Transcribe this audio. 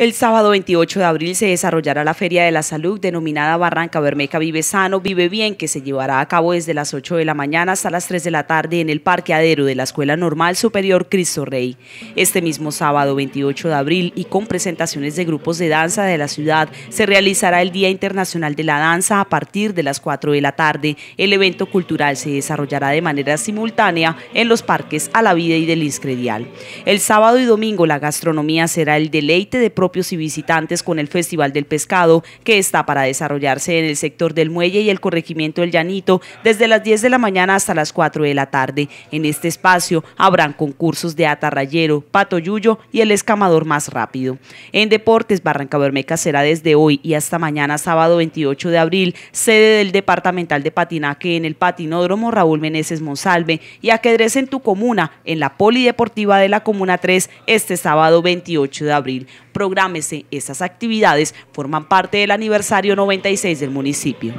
El sábado 28 de abril se desarrollará la Feria de la Salud denominada Barranca Bermeja Vive Sano, Vive Bien, que se llevará a cabo desde las 8 de la mañana hasta las 3 de la tarde en el parqueadero de la Escuela Normal Superior Cristo Rey. Este mismo sábado 28 de abril y con presentaciones de grupos de danza de la ciudad, se realizará el Día Internacional de la Danza a partir de las 4 de la tarde. El evento cultural se desarrollará de manera simultánea en los parques a la vida y del Iscredial. El sábado y domingo la gastronomía será el deleite de y visitantes con el Festival del Pescado, que está para desarrollarse en el sector del muelle y el corregimiento del Llanito desde las 10 de la mañana hasta las 4 de la tarde. En este espacio habrán concursos de atarrayero, pato yuyo y el escamador más rápido. En deportes, Barranca Bermeca será desde hoy y hasta mañana sábado 28 de abril sede del departamental de patinaje en el patinódromo Raúl Meneses Monsalve y ajedrez en tu comuna en la Polideportiva de la Comuna 3 este sábado 28 de abril. Prográmese, esas actividades forman parte del aniversario 96 del municipio.